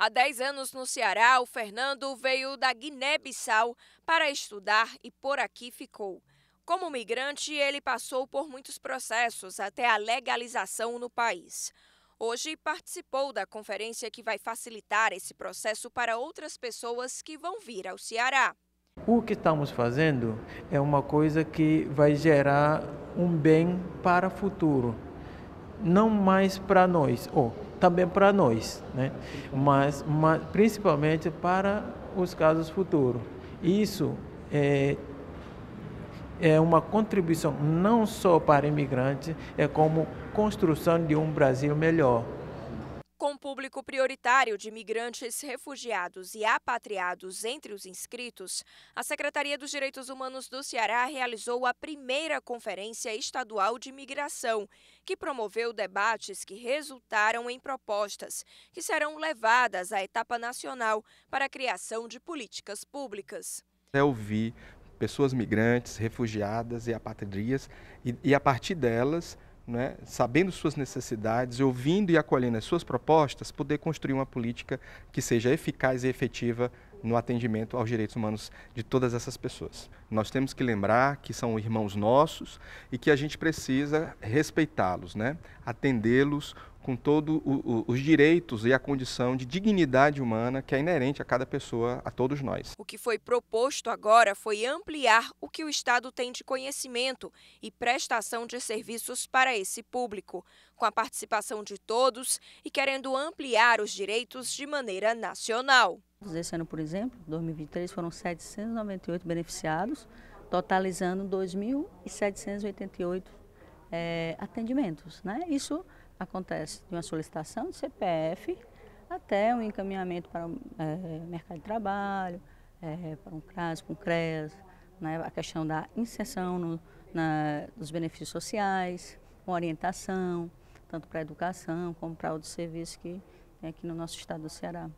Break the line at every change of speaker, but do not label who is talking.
Há 10 anos no Ceará, o Fernando veio da Guiné-Bissau para estudar e por aqui ficou. Como migrante, ele passou por muitos processos até a legalização no país. Hoje participou da conferência que vai facilitar esse processo para outras pessoas que vão vir ao Ceará.
O que estamos fazendo é uma coisa que vai gerar um bem para o futuro, não mais para nós. Oh, também para nós, né? mas, mas principalmente para os casos futuros. Isso é, é uma contribuição não só para imigrantes, é como construção de um Brasil melhor.
Com público prioritário de migrantes, refugiados e apatriados entre os inscritos, a Secretaria dos Direitos Humanos do Ceará realizou a primeira Conferência Estadual de Migração, que promoveu debates que resultaram em propostas que serão levadas à etapa nacional para a criação de políticas públicas.
É ouvir pessoas migrantes, refugiadas e apatrias, e, e a partir delas né, sabendo suas necessidades, ouvindo e acolhendo as suas propostas, poder construir uma política que seja eficaz e efetiva no atendimento aos direitos humanos de todas essas pessoas. Nós temos que lembrar que são irmãos nossos e que a gente precisa respeitá-los, né? atendê-los com todos os direitos e a condição de dignidade humana que é inerente a cada pessoa, a todos nós.
O que foi proposto agora foi ampliar o que o Estado tem de conhecimento e prestação de serviços para esse público, com a participação de todos e querendo ampliar os direitos de maneira nacional.
Esse ano, por exemplo, 2023, foram 798 beneficiados, totalizando 2.788 é, atendimentos. Né? Isso acontece de uma solicitação de CPF até um encaminhamento para o é, mercado de trabalho, é, para um CRAS, para um CRES, né? a questão da inserção no, na, dos benefícios sociais, com orientação, tanto para a educação como para outros serviços que tem né, aqui no nosso estado do Ceará.